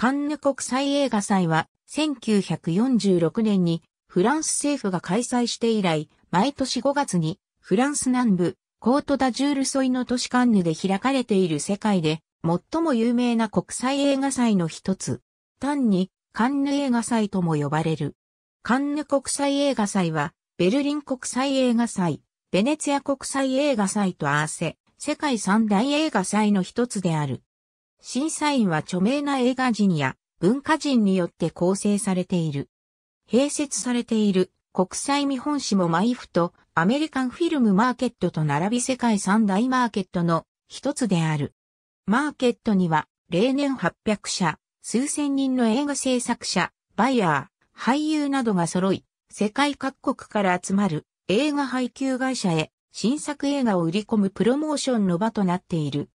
カンヌ国際映画祭は1946年にフランス政府が開催して以来、毎年5月にフランス南部コートダジュール沿いの都市カンヌで開かれている世界で最も有名な国際映画祭の一つ。単にカンヌ映画祭とも呼ばれる。カンヌ国際映画祭はベルリン国際映画祭、ベネツィア国際映画祭と合わせ世界三大映画祭の一つである。審査員は著名な映画人や文化人によって構成されている。併設されている国際見本誌もマイフとアメリカンフィルムマーケットと並び世界三大マーケットの一つである。マーケットには例年800社、数千人の映画制作者、バイヤー、俳優などが揃い、世界各国から集まる映画配給会社へ新作映画を売り込むプロモーションの場となっている。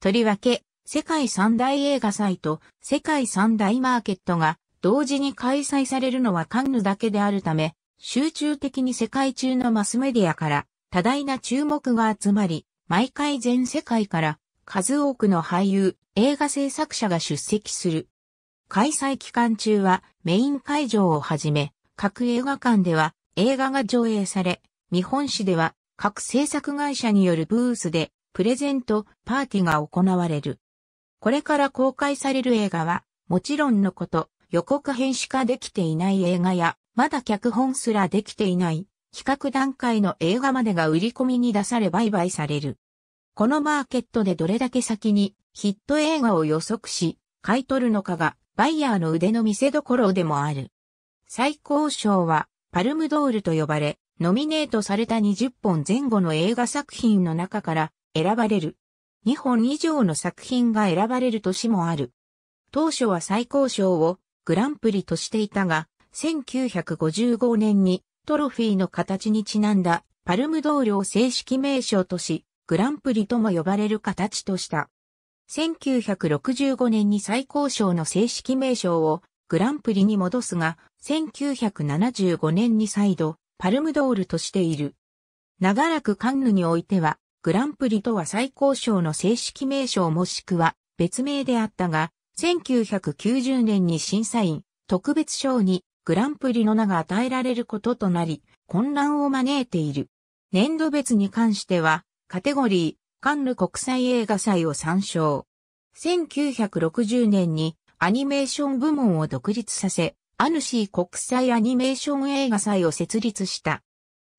とりわけ、世界三大映画祭と世界三大マーケットが同時に開催されるのはカンヌだけであるため、集中的に世界中のマスメディアから多大な注目が集まり、毎回全世界から数多くの俳優、映画制作者が出席する。開催期間中はメイン会場をはじめ、各映画館では映画が上映され、日本市では各制作会社によるブースでプレゼント、パーティーが行われる。これから公開される映画は、もちろんのこと、予告編しかできていない映画や、まだ脚本すらできていない、企画段階の映画までが売り込みに出され売買される。このマーケットでどれだけ先にヒット映画を予測し、買い取るのかが、バイヤーの腕の見せ所でもある。最高賞は、パルムドールと呼ばれ、ノミネートされた20本前後の映画作品の中から選ばれる2本以上の作品が選ばれる年もある。当初は最高賞をグランプリとしていたが、1955年にトロフィーの形にちなんだパルムドールを正式名称とし、グランプリとも呼ばれる形とした。1965年に最高賞の正式名称をグランプリに戻すが、1975年に再度パルムドールとしている。長らくカンヌにおいてはグランプリとは最高賞の正式名称もしくは別名であったが、1990年に審査員、特別賞にグランプリの名が与えられることとなり、混乱を招いている。年度別に関しては、カテゴリー、カンヌ国際映画祭を参照。1960年にアニメーション部門を独立させ、アヌシー国際アニメーション映画祭を設立した。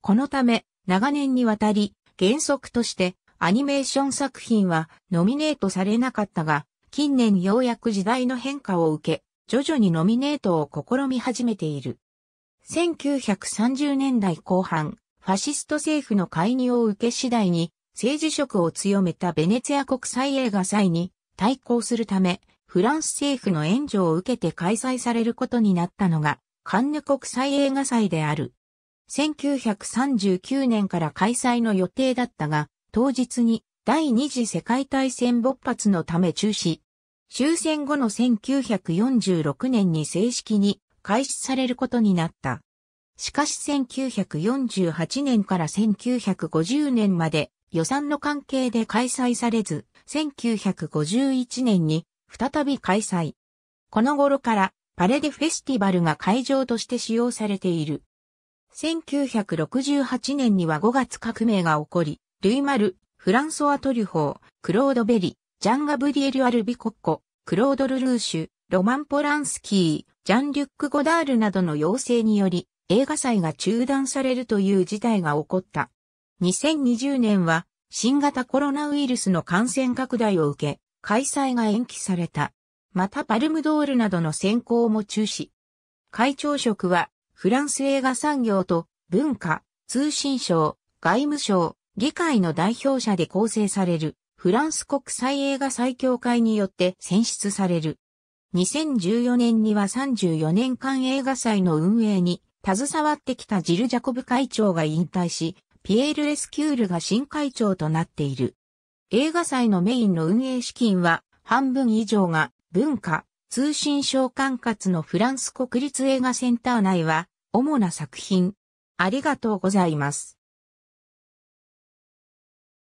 このため、長年にわたり、原則としてアニメーション作品はノミネートされなかったが、近年ようやく時代の変化を受け、徐々にノミネートを試み始めている。1930年代後半、ファシスト政府の介入を受け次第に政治色を強めたベネツィア国際映画祭に対抗するため、フランス政府の援助を受けて開催されることになったのが、カンヌ国際映画祭である。1939年から開催の予定だったが、当日に第二次世界大戦勃発のため中止。終戦後の1946年に正式に開始されることになった。しかし1948年から1950年まで予算の関係で開催されず、1951年に再び開催。この頃からパレデフェスティバルが会場として使用されている。1968年には5月革命が起こり、ルイマル、フランソワ・トリュホー、クロード・ベリ、ジャン・ガブリエル・アルビコッコ、クロード・ルルーシュ、ロマン・ポランスキー、ジャン・リュック・ゴダールなどの要請により、映画祭が中断されるという事態が起こった。2020年は、新型コロナウイルスの感染拡大を受け、開催が延期された。またパルムドールなどの選考も中止。会長職はフランス映画産業と文化、通信省、外務省、議会の代表者で構成されるフランス国際映画最強会によって選出される。2014年には34年間映画祭の運営に携わってきたジル・ジャコブ会長が引退し、ピエール・レスキュールが新会長となっている。映画祭のメインの運営資金は半分以上が文化、通信省管轄のフランス国立映画センター内は、主な作品。ありがとうございます。